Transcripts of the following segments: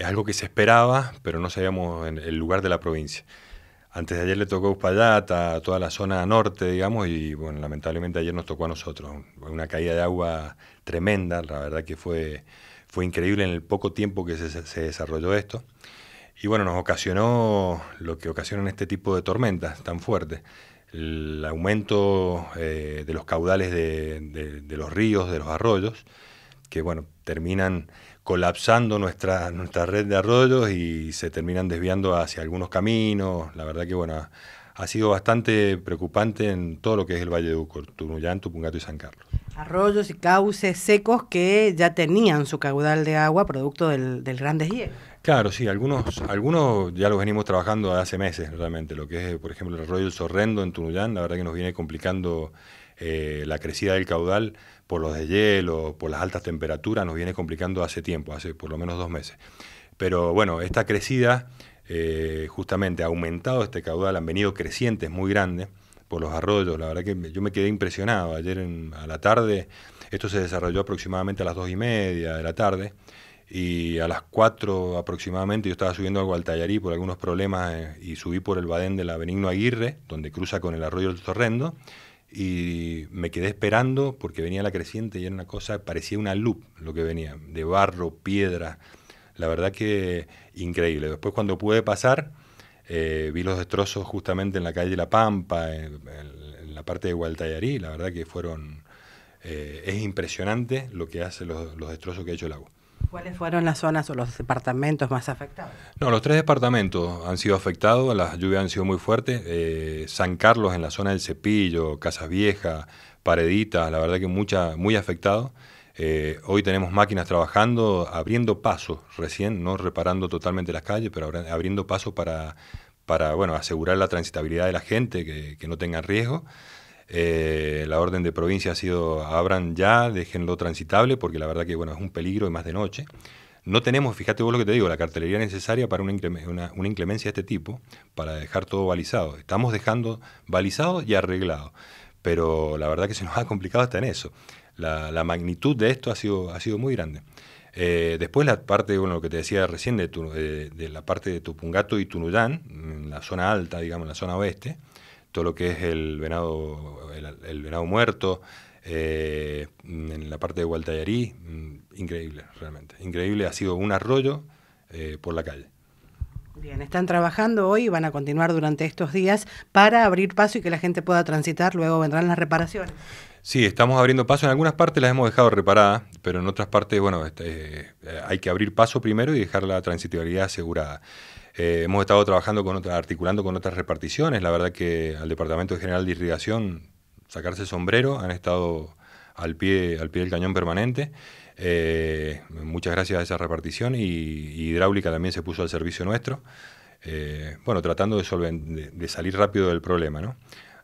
Es algo que se esperaba, pero no sabíamos en el lugar de la provincia. Antes de ayer le tocó Uspallata, a toda la zona norte, digamos, y lamentablemente ayer nos tocó a nosotros. Una caída de agua tremenda, la verdad que fue, fue increíble en el poco tiempo que se, desarrolló esto. Y bueno, nos ocasionó lo que ocasionan este tipo de tormentas tan fuertes. El aumento eh, de los caudales de los ríos, de los arroyos, que bueno, terminan colapsando nuestra, nuestra red de arroyos y se terminan desviando hacia algunos caminos. La verdad que bueno, ha, sido bastante preocupante en todo lo que es el Valle de Uco, Tunuyán, Tupungato y San Carlos. Arroyos y cauces secos que ya tenían su caudal de agua producto del, del gran deshielo. Claro, sí, algunos, algunos ya los venimos trabajando hace meses realmente, lo que es, por ejemplo, el arroyo del sorrendo en Tunuyán, la verdad que nos viene complicando eh, la crecida del caudal por los deshielos, por las altas temperaturas, nos viene complicando hace tiempo, hace por lo menos dos meses. Pero bueno, esta crecida eh, justamente ha aumentado este caudal, han venido crecientes muy grandes por los arroyos, la verdad que yo me quedé impresionado ayer en, a la tarde, esto se desarrolló aproximadamente a las dos y media de la tarde, y a las 4 aproximadamente yo estaba subiendo a al por algunos problemas eh, y subí por el Badén de la Benigno Aguirre, donde cruza con el arroyo del Torrendo, y me quedé esperando porque venía la creciente y era una cosa, parecía una loop lo que venía, de barro, piedra, la verdad que increíble. Después cuando pude pasar, eh, vi los destrozos justamente en la calle de La Pampa, en, la parte de Gualtallarí, la verdad que fueron... Eh, es impresionante lo que hace los, los destrozos que ha hecho el agua. ¿Cuáles fueron las zonas o los departamentos más afectados? No, los tres departamentos han sido afectados, las lluvias han sido muy fuertes. Eh, San Carlos en la zona del Cepillo, Casas Viejas, Pareditas, la verdad que mucha, muy afectado. Eh, hoy tenemos máquinas trabajando, abriendo pasos recién, no reparando totalmente las calles, pero abriendo pasos para, para bueno, asegurar la transitabilidad de la gente, que, que no tenga riesgo. Eh, la orden de provincia ha sido abran ya, déjenlo transitable, porque la verdad que bueno, es un peligro y más de noche. No tenemos, fíjate vos lo que te digo, la cartelería necesaria para una, inclemencia de este tipo, para dejar todo balizado. Estamos dejando balizado y arreglado, pero la verdad que se nos ha complicado hasta en eso. La, magnitud de esto ha sido, ha sido muy grande. Eh, después la parte, bueno, lo que te decía recién, de, eh, de, la parte de Tupungato y Tunuyán, en la zona alta, digamos, en la zona oeste, todo lo que es el venado, el, venado muerto, eh, en la parte de Gualtallarí, mm, increíble, realmente. Increíble, ha sido un arroyo eh, por la calle. Bien, están trabajando hoy y van a continuar durante estos días para abrir paso y que la gente pueda transitar, luego vendrán las reparaciones. Sí, estamos abriendo paso. En algunas partes las hemos dejado reparadas, pero en otras partes, bueno, este, eh, hay que abrir paso primero y dejar la transitabilidad asegurada. Eh, hemos estado trabajando con otras, articulando con otras reparticiones. La verdad que al Departamento General de Irrigación, sacarse sombrero, han estado al pie, al pie del cañón permanente. Eh, muchas gracias a esa repartición y, Hidráulica también se puso al servicio nuestro. bueno, tratando de, de salir rápido del problema, ¿no?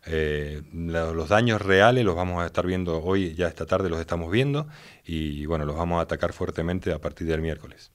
Eh, los daños reales los vamos a estar viendo hoy, ya esta tarde los estamos viendo y bueno, los vamos a atacar fuertemente a partir del miércoles.